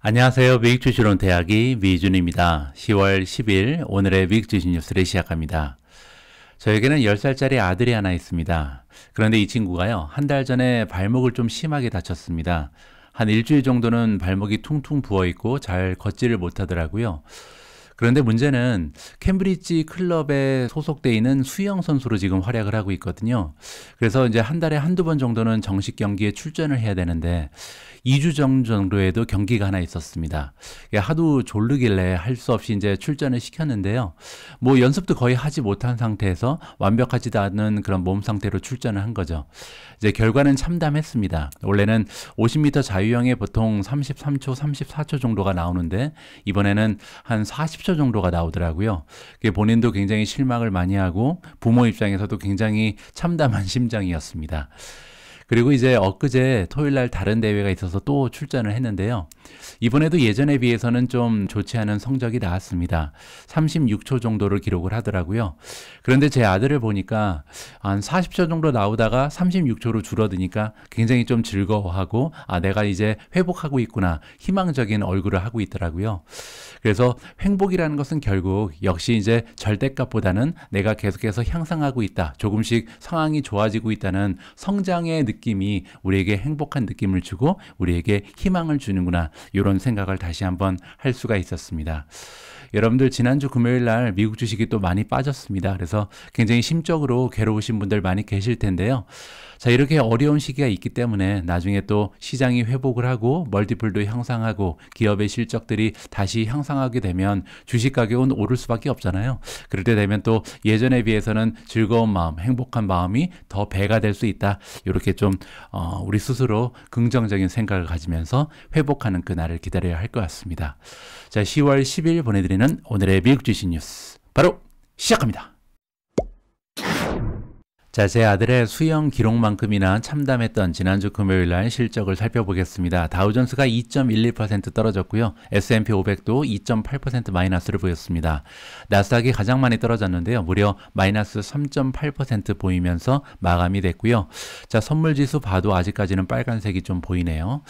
안녕하세요. 미국주신론 대학이 미준입니다. 10월 10일 오늘의 미국주신 뉴스를 시작합니다. 저에게는 10살짜리 아들이 하나 있습니다. 그런데 이 친구가요, 한 달 전에 발목을 좀 심하게 다쳤습니다. 한 일주일 정도는 발목이 퉁퉁 부어있고 잘 걷지를 못하더라고요. 그런데 문제는 캠브리지 클럽에 소속돼 있는 수영 선수로 지금 활약을 하고 있거든요. 그래서 이제 한 달에 한두 번 정도는 정식 경기에 출전을 해야 되는데 2주 정도에도 경기가 하나 있었습니다. 하도 졸르길래 할 수 없이 이제 출전을 시켰는데요. 뭐 연습도 거의 하지 못한 상태에서 완벽하지도 않은 그런 몸 상태로 출전을 한 거죠. 이제 결과는 참담했습니다. 원래는 50m 자유형에 보통 33초, 34초 정도가 나오는데 이번에는 한 40초 3초 정도가 나오더라고요. 그게 본인도 굉장히 실망을 많이 하고 부모 입장에서도 굉장히 참담한 심장이었습니다. 그리고 이제 엊그제 토요일 날 다른 대회가 있어서 또 출전을 했는데요. 이번에도 예전에 비해서는 좀 좋지 않은 성적이 나왔습니다. 36초 정도를 기록을 하더라고요. 그런데 제 아들을 보니까 한 40초 정도 나오다가 36초로 줄어드니까 굉장히 좀 즐거워하고 아 내가 이제 회복하고 있구나 희망적인 얼굴을 하고 있더라고요. 그래서 행복이라는 것은 결국 역시 이제 절대값보다는 내가 계속해서 향상하고 있다. 조금씩 상황이 좋아지고 있다는 성장의 느낌 느낌이 우리에게 행복한 느낌을 주고 우리에게 희망을 주는구나. 이런 생각을 다시 한번 할 수가 있었습니다. 여러분들 지난주 금요일 날 미국 주식이 또 많이 빠졌습니다. 그래서 굉장히 심적으로 괴로우신 분들 많이 계실 텐데요. 자, 이렇게 어려운 시기가 있기 때문에 나중에 또 시장이 회복을 하고 멀티플도 향상하고 기업의 실적들이 다시 향상하게 되면 주식 가격은 오를 수밖에 없잖아요. 그럴 때 되면 또 예전에 비해서는 즐거운 마음, 행복한 마음이 더 배가 될 수 있다. 이렇게 좀 어, 우리 스스로 긍정적인 생각을 가지면서 회복하는 그 날을 기다려야 할 것 같습니다. 자, 10월 10일 보내드리는 오늘의 미국 주식 뉴스 바로 시작합니다. 자, 제 아들의 수영 기록만큼이나 참담했던 지난주 금요일 날 실적을 살펴보겠습니다. 다우존스가 2.11% 떨어졌고요. S&P 500도 2.8% 마이너스를 보였습니다. 나스닥이 가장 많이 떨어졌는데요. 무려 마이너스 3.8% 보이면서 마감이 됐고요. 자, 선물 지수 봐도 아직까지는 빨간색이 좀 보이네요.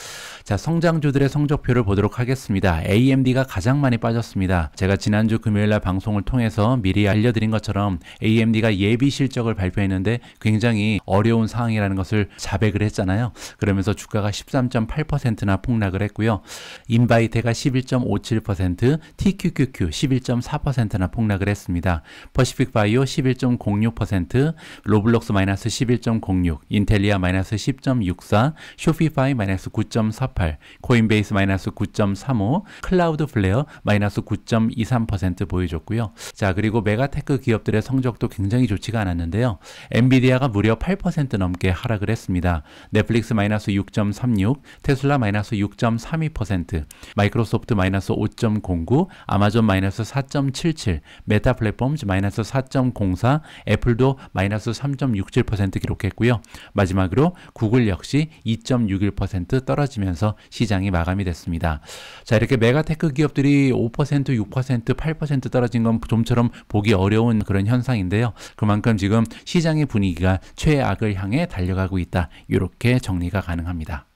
자, 성장주들의 성적표를 보도록 하겠습니다. AMD가 가장 많이 빠졌습니다. 제가 지난주 금요일 날 방송을 통해서 미리 알려드린 것처럼 AMD가 예비 실적을 발표했는데 있 굉장히 어려운 상황이라는 것을 자백을 했잖아요. 그러면서 주가가 13.8%나 폭락을 했고요. 인바이테가 11.57%, TQQQ 11.4%나 폭락을 했습니다. 퍼시픽 바이오 11.06%, 로블록스 마이너스 11.06, 인텔리아 마이너스 10.64, 쇼피파이 마이너스 9.48, 코인베이스 마이너스 9.35, 클라우드 플레어 마이너스 9.23% 보여줬고요. 자 그리고 메가테크 기업들의 성적도 굉장히 좋지가 않았는데요. 엔비디아가 무려 8% 넘게 하락을 했습니다. 넷플릭스 마이너스 6.36, 테슬라 마이너스 6.32%, 마이크로소프트 마이너스 5.09, 아마존 마이너스 4.77, 메타 플랫폼즈 마이너스 4.04, 애플도 마이너스 3.67% 기록했고요. 마지막으로 구글 역시 2.61% 떨어지면서 시장이 마감이 됐습니다. 자, 이렇게 메가테크 기업들이 5%, 6%, 8% 떨어진 건 좀처럼 보기 어려운 그런 현상인데요. 그만큼 지금 시장이 분위기가 최악을 향해 달려가고 있다. 이렇게 정리가 가능합니다.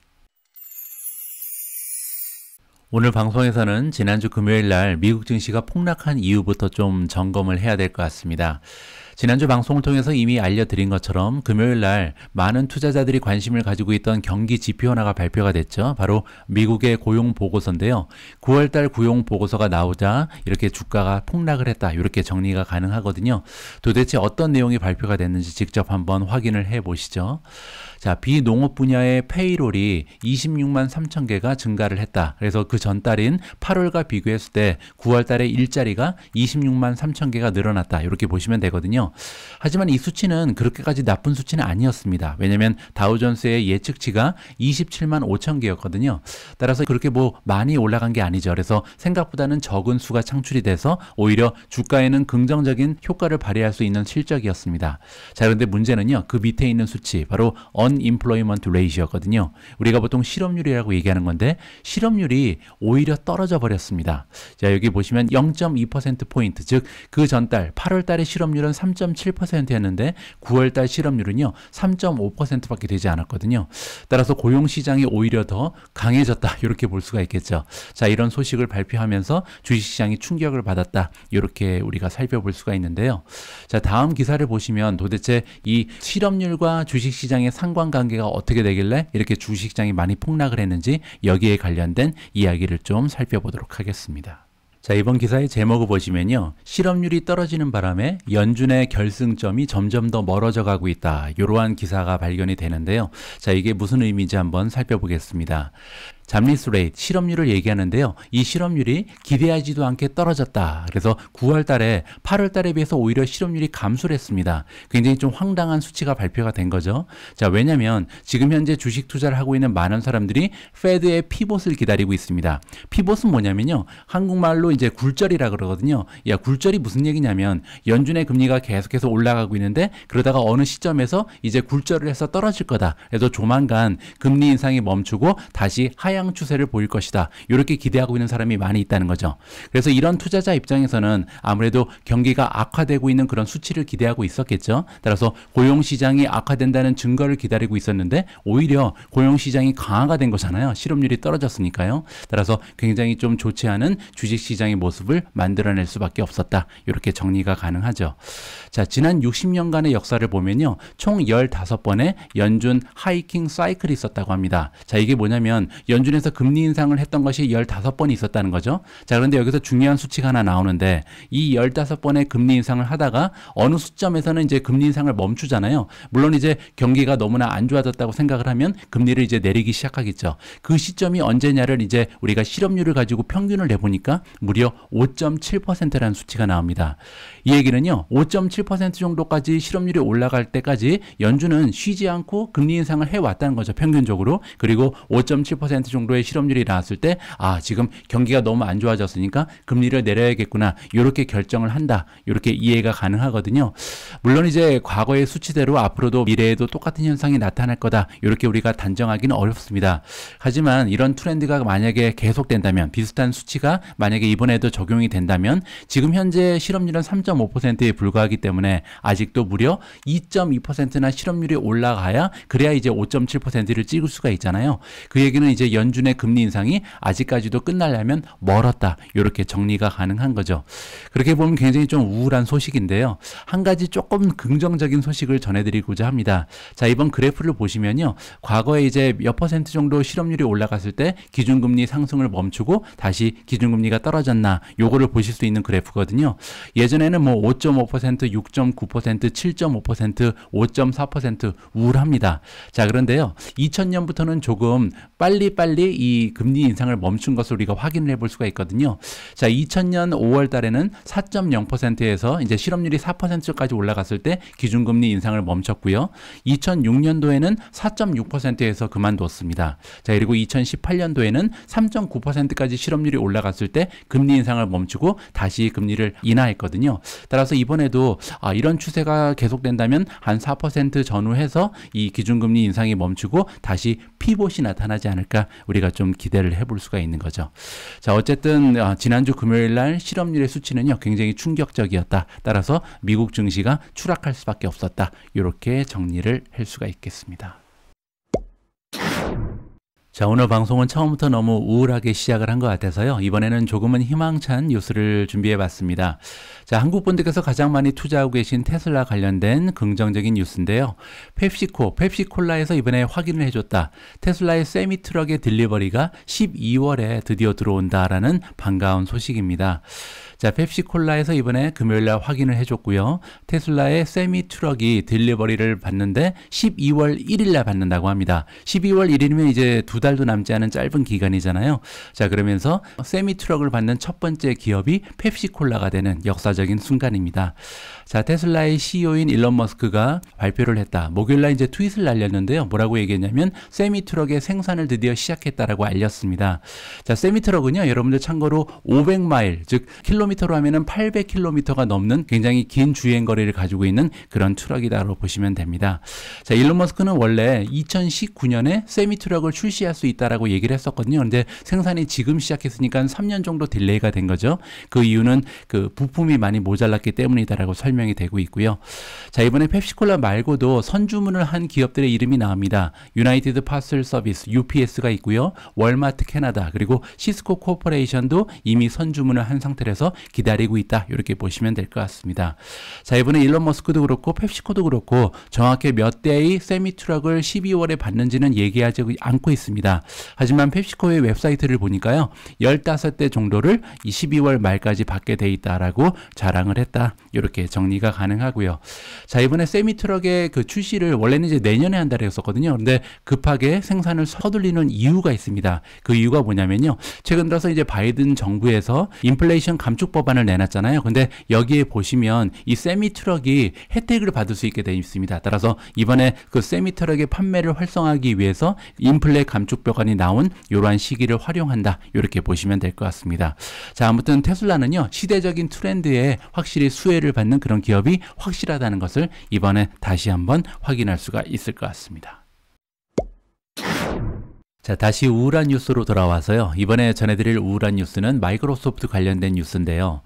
오늘 방송에서는 지난주 금요일 날 미국 증시가 폭락한 이유부터 좀 점검을 해야 될 것 같습니다. 지난주 방송을 통해서 이미 알려드린 것처럼 금요일 날 많은 투자자들이 관심을 가지고 있던 경기 지표 하나가 발표가 됐죠. 바로 미국의 고용 보고서인데요. 9월 달 고용 보고서가 나오자 이렇게 주가가 폭락을 했다. 이렇게 정리가 가능하거든요. 도대체 어떤 내용이 발표가 됐는지 직접 한번 확인을 해 보시죠. 자, 비농업 분야의 페이롤이 26만 3천 개가 증가를 했다. 그래서 그 전달인 8월과 비교했을 때 9월 달에 일자리가 26만 3천 개가 늘어났다. 이렇게 보시면 되거든요. 하지만 이 수치는 그렇게까지 나쁜 수치는 아니었습니다. 왜냐면 다우존스의 예측치가 27만 5천 개였거든요. 따라서 그렇게 뭐 많이 올라간 게 아니죠. 그래서 생각보다는 적은 수가 창출이 돼서 오히려 주가에는 긍정적인 효과를 발휘할 수 있는 실적이었습니다. 자, 그런데 문제는요. 그 밑에 있는 수치, 바로 언 unemployment rate였거든요. 우리가 보통 실업률이라고 얘기하는 건데 실업률이 오히려 떨어져 버렸습니다. 자 여기 보시면 0.2%포인트 즉 그 전달 8월달에 실업률은 3.7%였는데 9월달 실업률은요 3.5%밖에 되지 않았거든요. 따라서 고용시장이 오히려 더 강해졌다 이렇게 볼 수가 있겠죠. 자 이런 소식을 발표하면서 주식시장이 충격을 받았다 이렇게 우리가 살펴볼 수가 있는데요. 자 다음 기사를 보시면 도대체 이 실업률과 주식시장의 상관 상관관계가 어떻게 되길래 이렇게 주식장이 많이 폭락을 했는지 여기에 관련된 이야기를 좀 살펴보도록 하겠습니다. 자 이번 기사의 제목을 보시면요 실업률이 떨어지는 바람에 연준의 결승점이 점점 더 멀어져 가고 있다 이러한 기사가 발견이 되는데요 자 이게 무슨 의미인지 한번 살펴보겠습니다 잡리수 레이 실업률을 얘기하는데요. 이 실업률이 기대하지도 않게 떨어졌다. 그래서 9월 달에 8월 달에 비해서 오히려 실업률이 감소를 했습니다. 굉장히 좀 황당한 수치가 발표가 된 거죠. 자, 왜냐면 지금 현재 주식 투자를 하고 있는 많은 사람들이 페드의 피봇을 기다리고 있습니다. 피봇은 뭐냐면요. 한국말로 이제 굴절이라 그러거든요. 야, 굴절이 무슨 얘기냐면 연준의 금리가 계속해서 올라가고 있는데 그러다가 어느 시점에서 이제 굴절을 해서 떨어질 거다. 그래서 조만간 금리 인상이 멈추고 다시 하향 하향 추세를 보일 것이다. 이렇게 기대하고 있는 사람이 많이 있다는 거죠. 그래서 이런 투자자 입장에서는 아무래도 경기가 악화되고 있는 그런 수치를 기대하고 있었겠죠. 따라서 고용 시장이 악화된다는 증거를 기다리고 있었는데 오히려 고용 시장이 강화가 된 거잖아요. 실업률이 떨어졌으니까요. 따라서 굉장히 좀 좋지 않은 주식 시장의 모습을 만들어낼 수밖에 없었다. 이렇게 정리가 가능하죠. 자, 지난 60년간의 역사를 보면요. 총 15번의 연준 하이킹 사이클이 있었다고 합니다. 자, 이게 뭐냐면 연준 연준에서 금리 인상을 했던 것이 1 5번 있었다는 거죠. 자, 그런데 여기서 중요한 수치가 하나 나오는데 이 15번의 금리 인상을 하다가 어느 수점에서는 이제 금리 인상을 멈추잖아요. 물론 이제 경기가 너무나 안 좋아졌다고 생각을 하면 금리를 이제 내리기 시작하겠죠. 그 시점이 언제냐를 이제 우리가 실업률을 가지고 평균을 내보니까 무려 5.7%라는 수치가 나옵니다. 이 얘기는요. 5.7% 정도까지 실업률이 올라갈 때까지 연준은 쉬지 않고 금리 인상을 해왔다는 거죠. 평균적으로. 그리고 5.7% 정도의 실업률이 나왔을 때 아, 지금 경기가 너무 안 좋아졌으니까 금리를 내려야겠구나. 이렇게 결정을 한다. 이렇게 이해가 가능하거든요. 물론 이제 과거의 수치대로 앞으로도 미래에도 똑같은 현상이 나타날 거다. 이렇게 우리가 단정하기는 어렵습니다. 하지만 이런 트렌드가 만약에 계속된다면 비슷한 수치가 만약에 이번에도 적용이 된다면 지금 현재 실업률은 3. 3.5%에 불과하기 때문에 아직도 무려 2.2%나 실업률이 올라가야 그래야 이제 5.7%를 찍을 수가 있잖아요. 그 얘기는 이제 연준의 금리 인상이 아직까지도 끝나려면 멀었다. 이렇게 정리가 가능한 거죠. 그렇게 보면 굉장히 좀 우울한 소식인데요. 한 가지 조금 긍정적인 소식을 전해드리고자 합니다. 자, 이번 그래프를 보시면요. 과거에 이제 몇 퍼센트 정도 실업률이 올라갔을 때 기준금리 상승을 멈추고 다시 기준금리가 떨어졌나 요거를 보실 수 있는 그래프거든요. 예전에는 뭐 5.5%, 6.9%, 7.5%, 5.4% 우울합니다. 자, 그런데요. 2000년부터는 조금 빨리빨리 이 금리 인상을 멈춘 것을 우리가 확인을 해볼 수가 있거든요. 자, 2000년 5월 달에는 4.0%에서 이제 실업률이 4%까지 올라갔을 때 기준금리 인상을 멈췄고요. 2006년도에는 4.6%에서 그만뒀습니다. 자, 그리고 2018년도에는 3.9%까지 실업률이 올라갔을 때 금리 인상을 멈추고 다시 금리를 인하했거든요. 따라서 이번에도 아, 이런 추세가 계속된다면 한 4% 전후해서 이 기준금리 인상이 멈추고 다시 피봇이 나타나지 않을까 우리가 좀 기대를 해볼 수가 있는 거죠. 자 어쨌든 아, 지난주 금요일 날 실업률의 수치는요 굉장히 충격적이었다. 따라서 미국 증시가 추락할 수밖에 없었다. 이렇게 정리를 할 수가 있겠습니다. 자, 오늘 방송은 처음부터 너무 우울하게 시작을 한 것 같아서요. 이번에는 조금은 희망찬 뉴스를 준비해 봤습니다. 자, 한국 분들께서 가장 많이 투자하고 계신 테슬라 관련된 긍정적인 뉴스인데요. 펩시코, 펩시콜라에서 이번에 확인을 해줬다. 테슬라의 세미 트럭의 딜리버리가 12월에 드디어 들어온다라는 반가운 소식입니다. 자, 펩시콜라에서 이번에 금요일날 확인을 해줬고요. 테슬라의 세미 트럭이 딜리버리를 받는데 12월 1일날 받는다고 합니다. 12월 1일이면 이제 두 달도 남지 않은 짧은 기간이잖아요. 자, 그러면서 세미 트럭을 받는 첫 번째 기업이 펩시콜라가 되는 역사적인 순간입니다. 자, 테슬라의 CEO인 일론 머스크가 발표를 했다. 목요일 날 이제 트윗을 날렸는데요. 뭐라고 얘기했냐면 세미 트럭의 생산을 드디어 시작했다라고 알렸습니다. 자, 세미 트럭은요. 여러분들 참고로 500마일, 즉 킬로미터로 하면은 800킬로미터가 넘는 굉장히 긴 주행 거리를 가지고 있는 그런 트럭이다라고 보시면 됩니다. 자, 일론 머스크는 원래 2019년에 세미 트럭을 출시할 수 있다라고 얘기를 했었거든요. 근데 생산이 지금 시작했으니까 3년 정도 딜레이가 된 거죠. 그 이유는 그 부품이 많이 모자랐기 때문이다라고 설명 설명이 되고 있고요. 자, 이번에 펩시콜라 말고도 선주문을 한 기업들의 이름이 나옵니다. 유나이티드 파슬 서비스 UPS가 있고요. 월마트 캐나다 그리고 시스코 코퍼레이션도 이미 선주문을 한상태에서 기다리고 있다. 이렇게 보시면 될 것 같습니다. 자, 이번에 일론 머스크도 그렇고 펩시코도 그렇고 정확히 몇 대의 세미 트럭을 12월에 받는지는 얘기하지 않고 있습니다. 하지만 펩시코의 웹사이트를 보니까요. 15대 정도를 12월 말까지 받게 돼 있다라고 자랑을 했다. 이렇게 정 정리가 가능하고요. 자 이번에 세미트럭의 그 출시를 원래는 이제 내년에 한다고 했었거든요. 그런데 급하게 생산을 서둘리는 이유가 있습니다. 그 이유가 뭐냐면요. 최근 들어서 이제 바이든 정부에서 인플레이션 감축 법안을 내놨잖아요. 근데 여기에 보시면 이 세미트럭이 혜택을 받을 수 있게 되어 있습니다. 따라서 이번에 그 세미트럭의 판매를 활성화하기 위해서 인플레 감축 법안이 나온 이러한 시기를 활용한다. 이렇게 보시면 될 것 같습니다. 자 아무튼 테슬라는요. 시대적인 트렌드에 확실히 수혜를 받는 그런 그런 기업이 확실하다는 것을 이번에 다시 한번 확인할 수가 있을 것 같습니다. 자, 다시 우울한 뉴스로 돌아와서요. 이번에 전해드릴 우울한 뉴스는 마이크로소프트 관련된 뉴스인데요.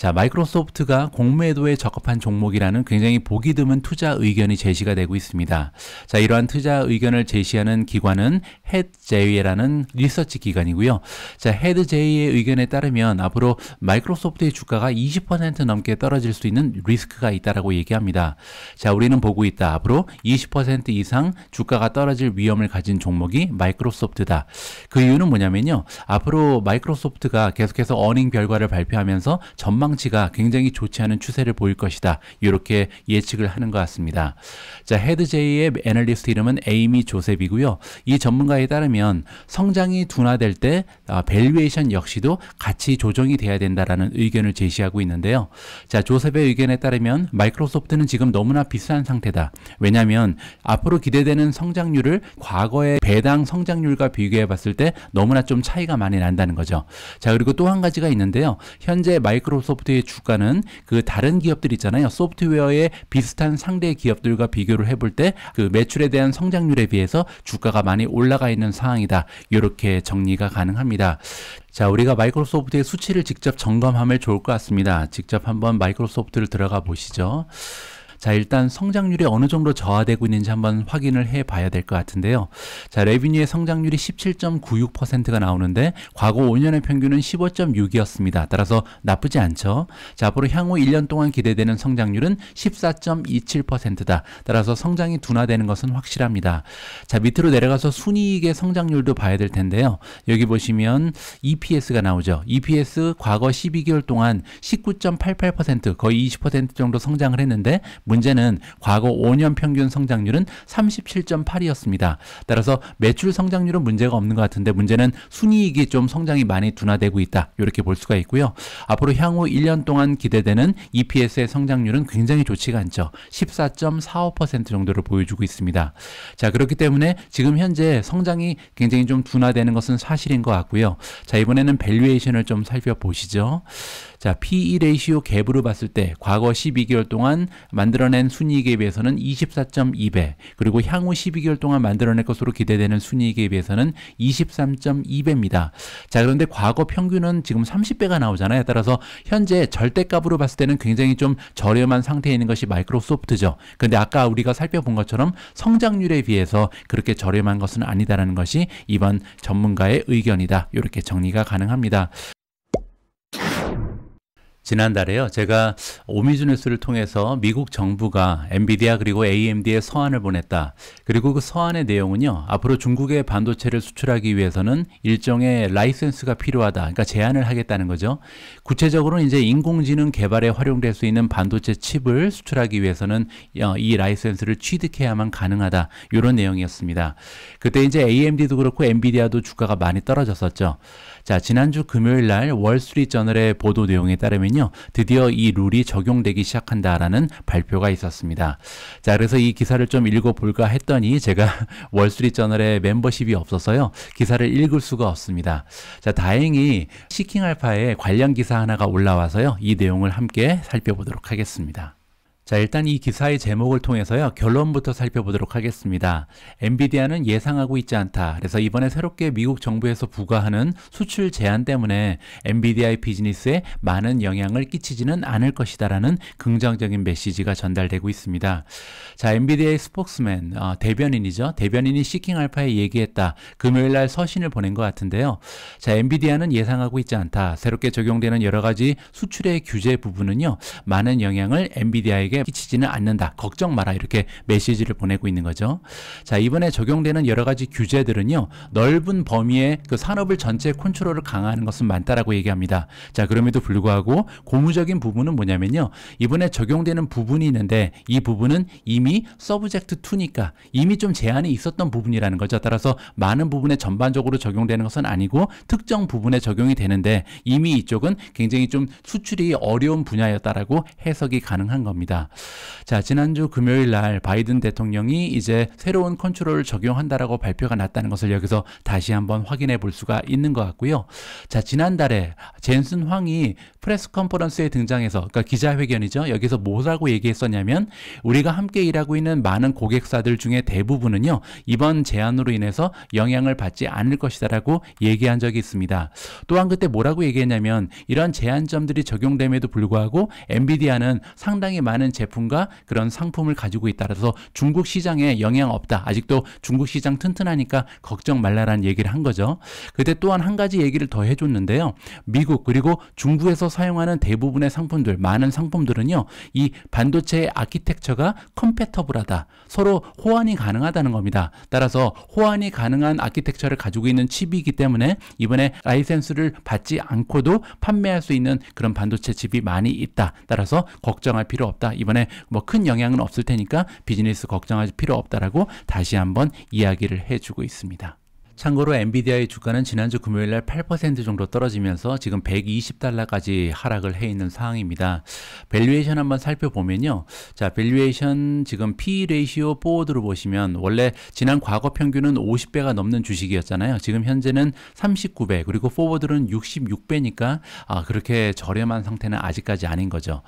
자, 마이크로소프트가 공매도에 적합한 종목이라는 굉장히 보기 드문 투자 의견이 제시가 되고 있습니다. 자, 이러한 투자 의견을 제시하는 기관은 헤드제이라는 리서치 기관이고요. 자, 헤드제이의 의견에 따르면 앞으로 마이크로소프트의 주가가 20% 넘게 떨어질 수 있는 리스크가 있다라고 얘기합니다. 자, 우리는 보고 있다. 앞으로 20% 이상 주가가 떨어질 위험을 가진 종목이 마이크로소프트다. 그 이유는 뭐냐면요. 앞으로 마이크로소프트가 계속해서 어닝 결과를 발표하면서 전망 상망치가 굉장히 좋지 않은 추세를 보일 것이다. 이렇게 예측을 하는 것 같습니다. 자, 헤드제이의 애널리스트 이름은 에이미 조셉이고요. 이 전문가에 따르면 성장이 둔화될 때 아, 밸류에이션 역시도 같이 조정이 돼야 된다라는 의견을 제시하고 있는데요. 자, 조셉의 의견에 따르면 마이크로소프트는 지금 너무나 비싼 상태다. 왜냐하면 앞으로 기대되는 성장률을 과거의 배당 성장률과 비교해 봤을 때 너무나 좀 차이가 많이 난다는 거죠. 자, 그리고 또 한 가지가 있는데요. 현재 마이크로소프트 소프트웨어의 주가는 그 다른 기업들 있잖아요. 소프트웨어의 비슷한 상대 기업들과 비교를 해볼 때 그 매출에 대한 성장률에 비해서 주가가 많이 올라가 있는 상황이다. 이렇게 정리가 가능합니다. 자, 우리가 마이크로소프트의 수치를 직접 점검하면 좋을 것 같습니다. 직접 한번 마이크로소프트를 들어가 보시죠. 자, 일단 성장률이 어느 정도 저하되고 있는지 한번 확인을 해 봐야 될 것 같은데요. 자, 레비뉴의 성장률이 17.96%가 나오는데 과거 5년의 평균은 15.6이었습니다. 따라서 나쁘지 않죠. 자, 앞으로 향후 1년 동안 기대되는 성장률은 14.27%다. 따라서 성장이 둔화되는 것은 확실합니다. 자, 밑으로 내려가서 순이익의 성장률도 봐야 될 텐데요. 여기 보시면 EPS가 나오죠. EPS 과거 12개월 동안 19.88% 거의 20% 정도 성장을 했는데 문제는 과거 5년 평균 성장률은 37.8이었습니다. 따라서 매출 성장률은 문제가 없는 것 같은데 문제는 순이익이 좀 성장이 많이 둔화되고 있다. 이렇게 볼 수가 있고요. 앞으로 향후 1년 동안 기대되는 EPS의 성장률은 굉장히 좋지가 않죠. 14.45% 정도를 보여주고 있습니다. 자, 그렇기 때문에 지금 현재 성장이 굉장히 좀 둔화되는 것은 사실인 것 같고요. 자, 이번에는 밸류에이션을 좀 살펴보시죠. 자, PE 레이시오 갭으로 봤을 때 과거 12개월 동안 만들어낸 순이익에 비해서는 24.2배, 그리고 향후 12개월 동안 만들어낼 것으로 기대되는 순이익에 비해서는 23.2배입니다. 자, 그런데 과거 평균은 지금 30배가 나오잖아요. 따라서 현재 절대값으로 봤을 때는 굉장히 좀 저렴한 상태에 있는 것이 마이크로소프트죠. 근데 아까 우리가 살펴본 것처럼 성장률에 비해서 그렇게 저렴한 것은 아니다라는 것이 이번 전문가의 의견이다. 이렇게 정리가 가능합니다. 지난달에요. 제가 오미주 뉴스를 통해서 미국 정부가 엔비디아 그리고 AMD에 서한을 보냈다. 그리고 그 서한의 내용은요. 앞으로 중국의 반도체를 수출하기 위해서는 일정의 라이센스가 필요하다. 그러니까 제한을 하겠다는 거죠. 구체적으로는 이제 인공지능 개발에 활용될 수 있는 반도체 칩을 수출하기 위해서는 어, 이 라이센스를 취득해야만 가능하다. 이런 내용이었습니다. 그때 이제 AMD도 그렇고 엔비디아도 주가가 많이 떨어졌었죠. 자, 지난주 금요일 날 월스트리트저널의 보도 내용에 따르면요. 드디어 이 룰이 적용되기 시작한다라는 발표가 있었습니다. 자, 그래서 이 기사를 좀 읽어 볼까 했더니 제가 월스트리트저널의 멤버십이 없어서요. 기사를 읽을 수가 없습니다. 자, 다행히 시킹 알파에 관련 기사 하나가 올라와서요. 이 내용을 함께 살펴보도록 하겠습니다. 자, 일단 이 기사의 제목을 통해서요, 결론부터 살펴보도록 하겠습니다. 엔비디아는 예상하고 있지 않다. 그래서 이번에 새롭게 미국 정부에서 부과하는 수출 제한 때문에 엔비디아의 비즈니스에 많은 영향을 끼치지는 않을 것이다라는 긍정적인 메시지가 전달되고 있습니다. 자, 엔비디아의 스포크스맨, 어, 대변인이죠. 대변인이 시킹 알파에 얘기했다. 금요일 날 서신을 보낸 것 같은데요. 자, 엔비디아는 예상하고 있지 않다. 새롭게 적용되는 여러 가지 수출의 규제 부분은요, 많은 영향을 엔비디아에게 영향에 끼치지는 않는다. 걱정 마라. 이렇게 메시지를 보내고 있는 거죠. 자, 이번에 적용되는 여러 가지 규제들은요. 넓은 범위의 그 산업을 전체 컨트롤을 강화하는 것은 많다라고 얘기합니다. 자, 그럼에도 불구하고 고무적인 부분은 뭐냐면요. 이번에 적용되는 부분이 있는데 이 부분은 이미 서브젝트 2니까 이미 좀 제한이 있었던 부분이라는 거죠. 따라서 많은 부분에 전반적으로 적용되는 것은 아니고 특정 부분에 적용이 되는데 이미 이쪽은 굉장히 좀 수출이 어려운 분야였다라고 해석이 가능한 겁니다. 자, 지난주 금요일 날 바이든 대통령이 이제 새로운 컨트롤을 적용한다라고 발표가 났다는 것을 여기서 다시 한번 확인해 볼 수가 있는 것 같고요. 자, 지난달에 젠슨 황이 프레스 컨퍼런스에 등장해서 그러니까 기자회견이죠. 여기서 뭐라고 얘기했었냐면 우리가 함께 일하고 있는 많은 고객사들 중에 대부분은요. 이번 제안으로 인해서 영향을 받지 않을 것이다라고 얘기한 적이 있습니다. 또한 그때 뭐라고 얘기했냐면 이런 제한점들이 적용됨에도 불구하고 엔비디아는 상당히 많은 하는 제품과 그런 상품을 가지고 있다라서 중국 시장에 영향 없다. 아직도 중국 시장 튼튼하니까 걱정 말라라는 얘기를 한 거죠. 그때 또한 한 가지 얘기를 더 해줬는데요. 미국 그리고 중국에서 사용하는 대부분의 상품들, 많은 상품들은요. 이 반도체의 아키텍처가 컴패터블하다. 서로 호환이 가능하다는 겁니다. 따라서 호환이 가능한 아키텍처를 가지고 있는 칩이기 때문에 이번에 라이센스를 받지 않고도 판매할 수 있는 그런 반도체 칩이 많이 있다. 따라서 걱정할 필요 없다. 이번에 뭐 큰 영향은 없을 테니까 비즈니스 걱정하실 필요 없다라고 다시 한번 이야기를 해주고 있습니다. 참고로 엔비디아의 주가는 지난주 금요일 날 8% 정도 떨어지면서 지금 120달러까지 하락을 해 있는 상황입니다. 밸류에이션 한번 살펴보면요. 자, 밸류에이션 지금 P 레이시오 포워드로 보시면 원래 지난 과거 평균은 50배가 넘는 주식이었잖아요. 지금 현재는 39배 그리고 포워드는 66배니까 아, 그렇게 저렴한 상태는 아직까지 아닌 거죠.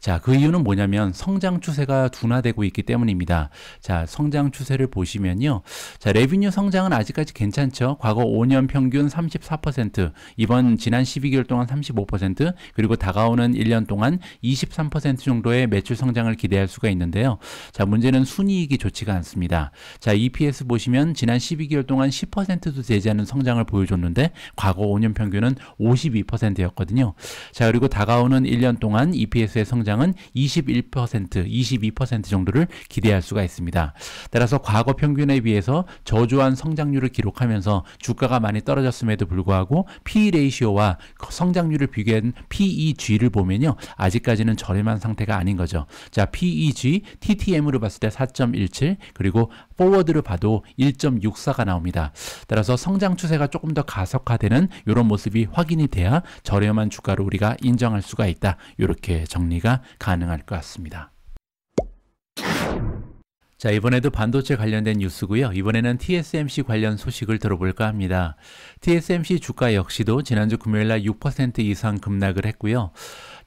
자, 그 이유는 뭐냐면 성장 추세가 둔화되고 있기 때문입니다. 자, 성장 추세를 보시면요. 자, 레비뉴 성장은 아직까지 괜찮 괜찮죠? 과거 5년 평균 34%, 이번 지난 12개월 동안 35%, 그리고 다가오는 1년 동안 23% 정도의 매출 성장을 기대할 수가 있는데요. 자, 문제는 순이익이 좋지가 않습니다. 자, EPS 보시면 지난 12개월 동안 10%도 되지 않은 성장을 보여줬는데 과거 5년 평균은 52%였거든요. 자, 그리고 다가오는 1년 동안 EPS의 성장은 21%, 22% 정도를 기대할 수가 있습니다. 따라서 과거 평균에 비해서 저조한 성장률을 기록하면 하면서 주가가 많이 떨어졌음에도 불구하고 PE 레이시오와 성장률을 비교한 PEG를 보면요. 아직까지는 저렴한 상태가 아닌 거죠. 자, PEG, TTM으로 봤을 때 4.17 그리고 포워드를 봐도 1.64가 나옵니다. 따라서 성장 추세가 조금 더 가속화되는 이런 모습이 확인이 돼야 저렴한 주가로 우리가 인정할 수가 있다. 이렇게 정리가 가능할 것 같습니다. 자, 이번에도 반도체 관련된 뉴스고요. 이번에는 TSMC 관련 소식을 들어볼까 합니다. TSMC 주가 역시도 지난주 금요일 날6% 이상 급락을 했고요.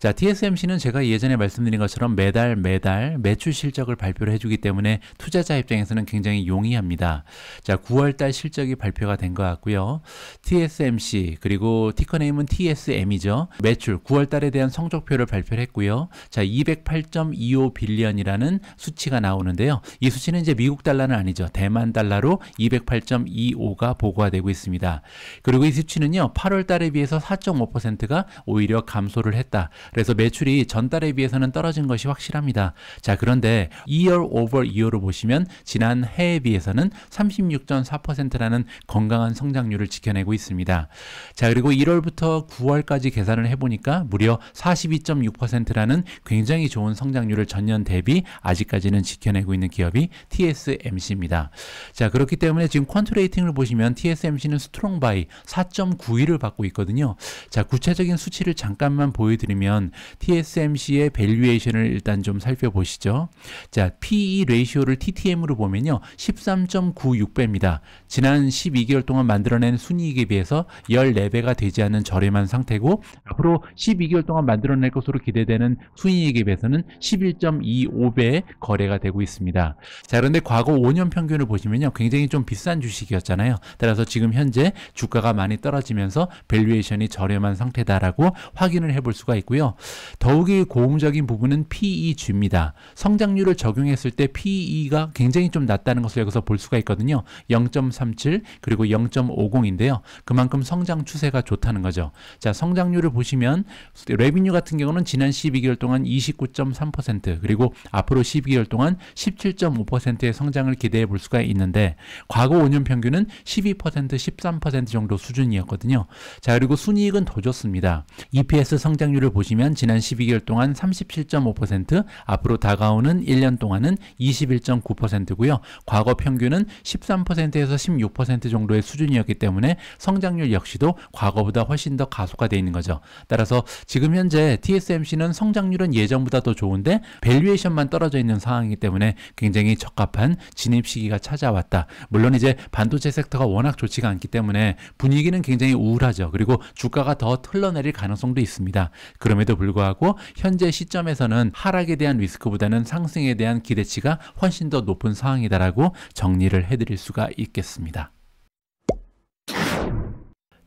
자, TSMC는 제가 예전에 말씀드린 것처럼 매달 매달 매출 실적을 발표를 해주기 때문에 투자자 입장에서는 굉장히 용이합니다. 자, 9월달 실적이 발표가 된 것 같고요. TSMC 그리고 티커네임은 TSM이죠. 매출 9월달에 대한 성적표를 발표했고요. 자, 208.25 빌리언이라는 수치가 나오는데요. 이 수치는 이제 미국 달러는 아니죠. 대만 달러로 208.25가 보고가 되고 있습니다. 그리고 이 수치는요. 8월달에 비해서 4.5%가 오히려 감소를 했다. 그래서 매출이 전달에 비해서는 떨어진 것이 확실합니다. 자, 그런데 year over year로 보시면 지난 해에 비해서는 36.4%라는 건강한 성장률을 지켜내고 있습니다. 자, 그리고 1월부터 9월까지 계산을 해보니까 무려 42.6%라는 굉장히 좋은 성장률을 전년 대비 아직까지는 지켜내고 있는 기업이 TSMC입니다. 자, 그렇기 때문에 지금 퀀트 레이팅을 보시면 TSMC는 스트롱 바이 4.91을 받고 있거든요. 자, 구체적인 수치를 잠깐만 보여드리면 보면 TSMC의 밸류에이션을 일단 좀 살펴보시죠. 자, PE 레이시오를 TTM으로 보면요. 13.96배입니다. 지난 12개월 동안 만들어낸 순이익에 비해서 14배가 되지 않는 저렴한 상태고 앞으로 12개월 동안 만들어낼 것으로 기대되는 순이익에 비해서는 11.25배 거래가 되고 있습니다. 자, 그런데 과거 5년 평균을 보시면요. 굉장히 좀 비싼 주식이었잖아요. 따라서 지금 현재 주가가 많이 떨어지면서 밸류에이션이 저렴한 상태다라고 확인을 해볼 수가 있고요. 더욱이 고무적인 부분은 PEG입니다. 성장률을 적용했을 때 PE가 굉장히 좀 낮다는 것을 여기서 볼 수가 있거든요. 0.37 그리고 0.50인데요. 그만큼 성장 추세가 좋다는 거죠. 자, 성장률을 보시면 레비뉴 같은 경우는 지난 12개월 동안 29.3% 그리고 앞으로 12개월 동안 17.5%의 성장을 기대해 볼 수가 있는데 과거 5년 평균은 12% 13% 정도 수준이었거든요. 자, 그리고 순이익은 더 좋습니다. EPS 성장률을 보시면 따르면 지난 12개월 동안 37.5%, 앞으로 다가오는 1년 동안은 21.9%고요. 과거 평균은 13%에서 16% 정도의 수준이었기 때문에 성장률 역시도 과거보다 훨씬 더 가속화되어 있는 거죠. 따라서 지금 현재 TSMC는 성장률은 예전보다 더 좋은데 밸류에이션만 떨어져 있는 상황이기 때문에 굉장히 적합한 진입 시기가 찾아왔다. 물론 이제 반도체 섹터가 워낙 좋지가 않기 때문에 분위기는 굉장히 우울하죠. 그리고 주가가 더 흘러내릴 가능성도 있습니다. 그러면 있에도 불구하고 현재 시점에서는 하락에 대한 리스크보다는 상승에 대한 기대치가 훨씬 더 높은 상황이다라고 정리를 해드릴 수가 있겠습니다.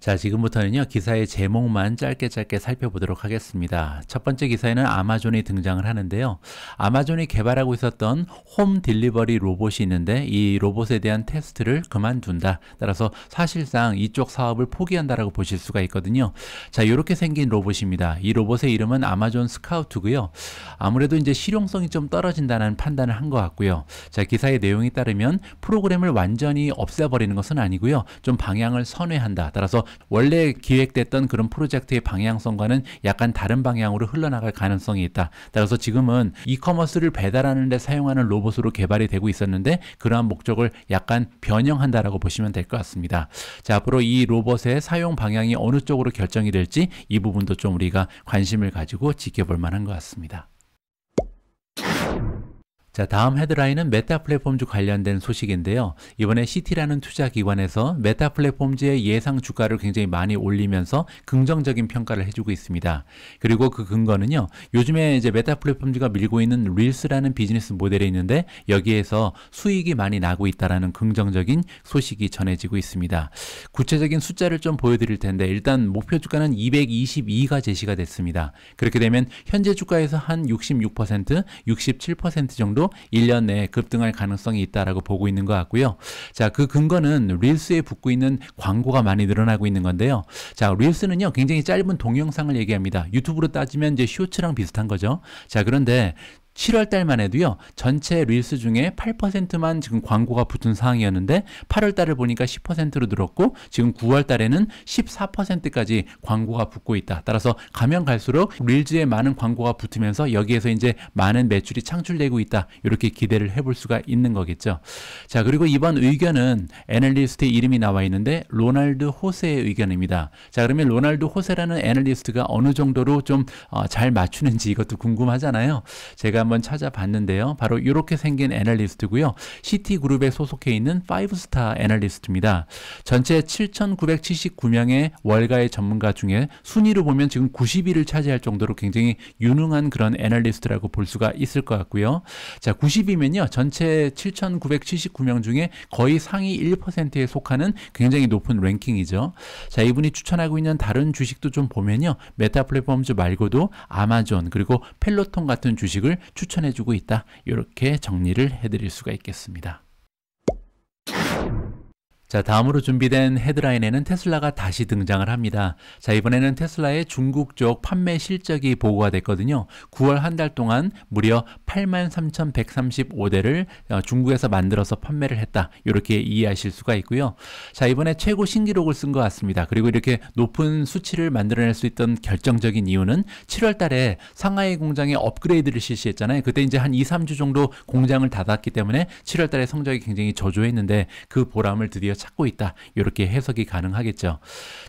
자, 지금부터는요, 기사의 제목만 짧게 짧게 살펴보도록 하겠습니다. 첫 번째 기사에는 아마존이 등장을 하는데요. 아마존이 개발하고 있었던 홈 딜리버리 로봇이 있는데 이 로봇에 대한 테스트를 그만둔다. 따라서 사실상 이쪽 사업을 포기한다라고 보실 수가 있거든요. 자, 이렇게 생긴 로봇입니다. 이 로봇의 이름은 아마존 스카우트고요. 아무래도 이제 실용성이 좀 떨어진다는 판단을 한 것 같고요. 자, 기사의 내용에 따르면 프로그램을 완전히 없애버리는 것은 아니고요. 좀 방향을 선회한다. 따라서 원래 기획됐던 그런 프로젝트의 방향성과는 약간 다른 방향으로 흘러나갈 가능성이 있다. 따라서 지금은 이커머스를 배달하는 데 사용하는 로봇으로 개발이 되고 있었는데 그러한 목적을 약간 변형한다라고 보시면 될 것 같습니다. 자, 앞으로 이 로봇의 사용 방향이 어느 쪽으로 결정이 될지 이 부분도 좀 우리가 관심을 가지고 지켜볼 만한 것 같습니다. 자, 다음 헤드라인은 메타 플랫폼즈 관련된 소식인데요. 이번에 시티라는 투자 기관에서 메타 플랫폼즈의 예상 주가를 굉장히 많이 올리면서 긍정적인 평가를 해주고 있습니다. 그리고 그 근거는요. 요즘에 이제 메타 플랫폼즈가 밀고 있는 릴스라는 비즈니스 모델이 있는데 여기에서 수익이 많이 나고 있다라는 긍정적인 소식이 전해지고 있습니다. 구체적인 숫자를 좀 보여드릴 텐데 일단 목표 주가는 222가 제시가 됐습니다. 그렇게 되면 현재 주가에서 한 66%, 67% 정도 정도 1년 내에 급등할 가능성이 있다라고 보고 있는 것 같고요. 자, 그 근거는 릴스에 붙고 있는 광고가 많이 늘어나고 있는 건데요. 자, 릴스는요, 굉장히 짧은 동영상을 얘기합니다. 유튜브로 따지면 이제 쇼츠랑 비슷한 거죠. 자, 그런데 7월 달만 해도요, 전체 릴스 중에 8%만 지금 광고가 붙은 상황이었는데, 8월 달을 보니까 10%로 늘었고, 지금 9월 달에는 14%까지 광고가 붙고 있다. 따라서 가면 갈수록 릴즈에 많은 광고가 붙으면서 여기에서 이제 많은 매출이 창출되고 있다. 이렇게 기대를 해볼 수가 있는 거겠죠. 자, 그리고 이번 의견은 애널리스트의 이름이 나와 있는데, 로날드 호세의 의견입니다. 자, 그러면 로날드 호세라는 애널리스트가 어느 정도로 좀잘 어, 맞추는지 이것도 궁금하잖아요. 제가 한번 찾아봤는데요. 바로 이렇게 생긴 애널리스트고요. 시티그룹에 소속해 있는 5스타 애널리스트입니다. 전체 7,979명의 월가의 전문가 중에 순위로 보면 지금 90위를 차지할 정도로 굉장히 유능한 그런 애널리스트라고 볼 수가 있을 것 같고요. 자, 90위면요. 전체 7,979명 중에 거의 상위 1%에 속하는 굉장히 높은 랭킹이죠. 자, 이분이 추천하고 있는 다른 주식도 좀 보면요. 메타 플랫폼즈 말고도 아마존 그리고 펠로톤 같은 주식을 추천해주고 있다. 이렇게 정리를 해드릴 수가 있겠습니다. 자, 다음으로 준비된 헤드라인에는 테슬라가 다시 등장을 합니다. 자, 이번에는 테슬라의 중국 쪽 판매 실적이 보고가 됐거든요. 9월 한 달 동안 무려 83,135대를 어, 중국에서 만들어서 판매를 했다. 이렇게 이해하실 수가 있고요. 자, 이번에 최고 신기록을 쓴 것 같습니다. 그리고 이렇게 높은 수치를 만들어낼 수 있던 결정적인 이유는 7월 달에 상하이 공장에 업그레이드를 실시했잖아요. 그때 이제 한 2, 3주 정도 공장을 닫았기 때문에 7월 달에 성적이 굉장히 저조했는데 그 보람을 드디어 찾고 있다. 이렇게 해석이 가능하겠죠.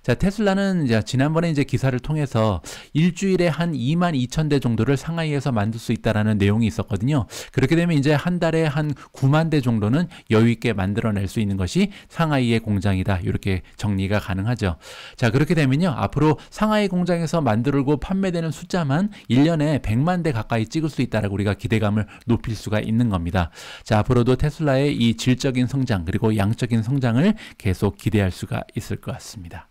자, 테슬라는 이제 지난번에 이제 기사를 통해서 일주일에 한 2만 2천 대 정도를 상하이에서 만들 수 있다라는 내용이 있었거든요. 그렇게 되면 이제 한 달에 한 9만 대 정도는 여유 있게 만들어낼 수 있는 것이 상하이의 공장이다. 이렇게 정리가 가능하죠. 자, 그렇게 되면요. 앞으로 상하이 공장에서 만들고 판매되는 숫자만 1년에 100만 대 가까이 찍을 수 있다라고 우리가 기대감을 높일 수가 있는 겁니다. 자, 앞으로도 테슬라의 이 질적인 성장 그리고 양적인 성장을 시간을 계속 기대할 수가 있을 것 같습니다.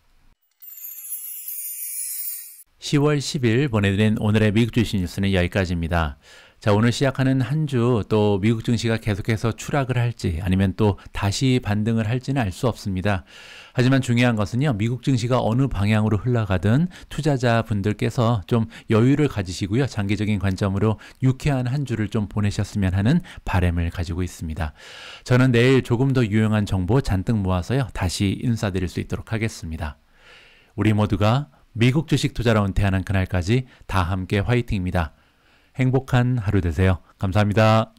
10월 10일 보내드린 오늘의 미국 주식 뉴스는 여기까지입니다. 자, 오늘 시작하는 한 주 또 미국 증시가 계속해서 추락을 할지 아니면 또 다시 반등을 할지는 알 수 없습니다. 하지만 중요한 것은요, 미국 증시가 어느 방향으로 흘러가든 투자자분들께서 좀 여유를 가지시고요, 장기적인 관점으로 유쾌한 한 주를 좀 보내셨으면 하는 바램을 가지고 있습니다. 저는 내일 조금 더 유용한 정보 잔뜩 모아서요, 다시 인사드릴 수 있도록 하겠습니다. 우리 모두가 미국 주식 투자로 은퇴하는 그날까지 다 함께 화이팅입니다. 행복한 하루 되세요. 감사합니다.